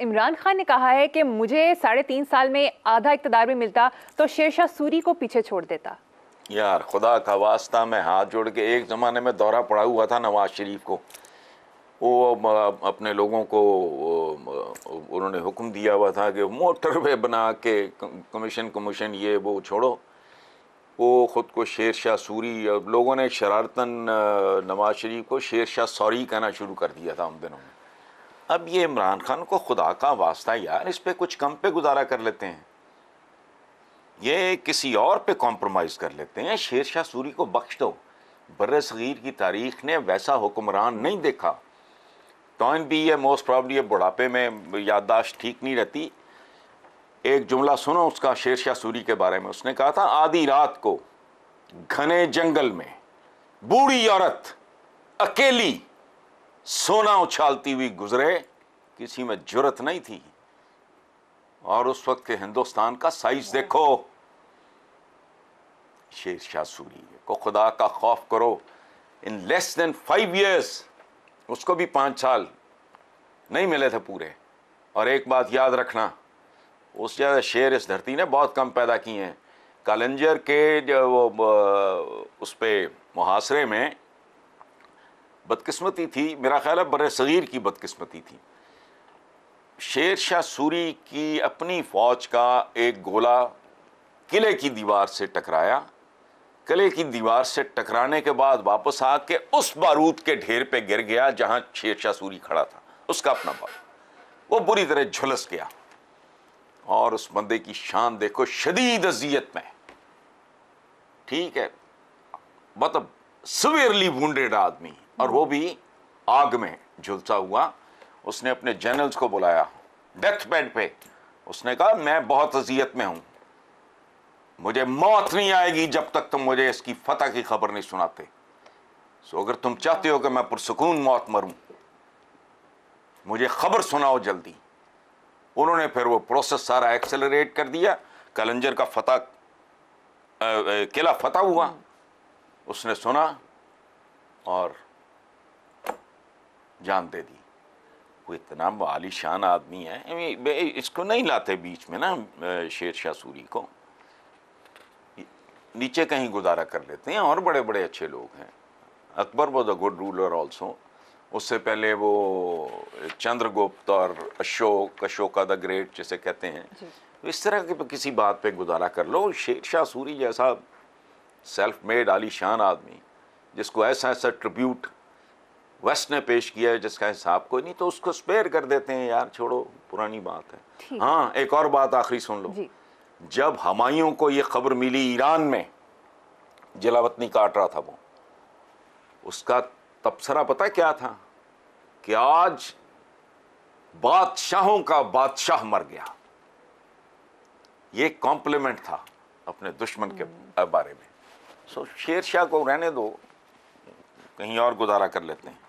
इमरान खान ने कहा है कि मुझे साढ़े तीन साल में आधा इकतदार भी मिलता तो शेरशाह सूरी को पीछे छोड़ देता यार खुदा का वास्ता मैं हाथ जोड़ के एक ज़माने में दौरा पड़ा हुआ था नवाज शरीफ को वो अपने लोगों को उन्होंने हुक्म दिया हुआ था कि मोटर वे बना के कमीशन कमीशन ये वो छोड़ो वो ख़ुद को शेर शाह सूरी लोगों ने शरारतन नवाज शरीफ को शेर शाह सॉरी कहना शुरू कर दिया था उन दिनों में अब ये इमरान खान को खुदा का वास्ता यार इस पर कुछ कम पे गुजारा कर लेते हैं ये किसी और पे कॉम्प्रोमाइज़ कर लेते हैं शेर शाह सूरी को बख्श दो बर सग़ीर की तारीख ने वैसा हुक्मरान नहीं देखा टॉइन भी ये मोस्ट प्रॉब्ली ये बुढ़ापे में याददाश्त ठीक नहीं रहती एक जुमला सुनो उसका शेर शाह सूरी के बारे में उसने कहा था आधी रात को घने जंगल में बूढ़ी औरत अकेली सोना उछालती हुई गुजरे किसी में जरूरत नहीं थी और उस वक्त के हिंदुस्तान का साइज देखो शेर शाह सूरी को खुदा का खौफ करो in less than five years उसको भी पाँच साल नहीं मिले थे पूरे और एक बात याद रखना उस ज़्यादा शेर इस धरती ने बहुत कम पैदा किए हैं कलंजर के जो वो उस पर मुहासरे में बदकस्मती थी मेरा ख्याल है बर सग़ीर की बदकस्मती थी शेर शाह सूरी की अपनी फ़ौज का एक गोला किले की दीवार से टकराया किले की दीवार से टकराने के बाद वापस आके उस बारूद के ढेर पे गिर गया जहां शेर शाह सूरी खड़ा था उसका अपना बारूद वो बुरी तरह झुलस गया और उस बंदे की शान देखो शदीद अजियत में ठीक है मतलब सवेरली वेड आदमी और वो भी आग में झुलसा हुआ उसने अपने जनरल्स को बुलाया डेथ बेड पे उसने कहा मैं बहुत अजियत में हूं मुझे मौत नहीं आएगी जब तक तुम मुझे इसकी फतह की खबर नहीं सुनाते सो अगर तुम चाहते हो कि मैं पुरसकून मौत मरूं मुझे खबर सुनाओ जल्दी उन्होंने फिर वो प्रोसेस सारा एक्सेलरेट कर दिया कलंजर का फतह किला फतह हुआ उसने सुना और जानते थी दी वो इतना आलिशान आदमी है इसको नहीं लाते बीच में ना शेर शाह सूरी को नीचे कहीं गुजारा कर लेते हैं और बड़े बड़े अच्छे लोग हैं Akbar was a good ruler also उससे पहले वो चंद्रगुप्त और अशोक अशोका द ग्रेट जिसे कहते हैं तो इस तरह की किसी बात पे गुजारा कर लो शेर शाह सूरी जैसा सेल्फ मेड आलीशान आदमी जिसको ऐसा ऐसा ट्रिब्यूट वेस्ट ने पेश किया है जिसका हिसाब कोई नहीं तो उसको स्पेयर कर देते हैं यार छोड़ो पुरानी बात है हाँ एक और बात आखिरी सुन लो जब हमायों को ये खबर मिली ईरान में जलावतनी काट रहा था वो उसका तबसरा पता क्या था कि आज बादशाहों का बादशाह मर गया ये कॉम्प्लीमेंट था अपने दुश्मन के हम्म। बारे में सो शेर शाह को रहने दो कहीं और गुजारा कर लेते हैं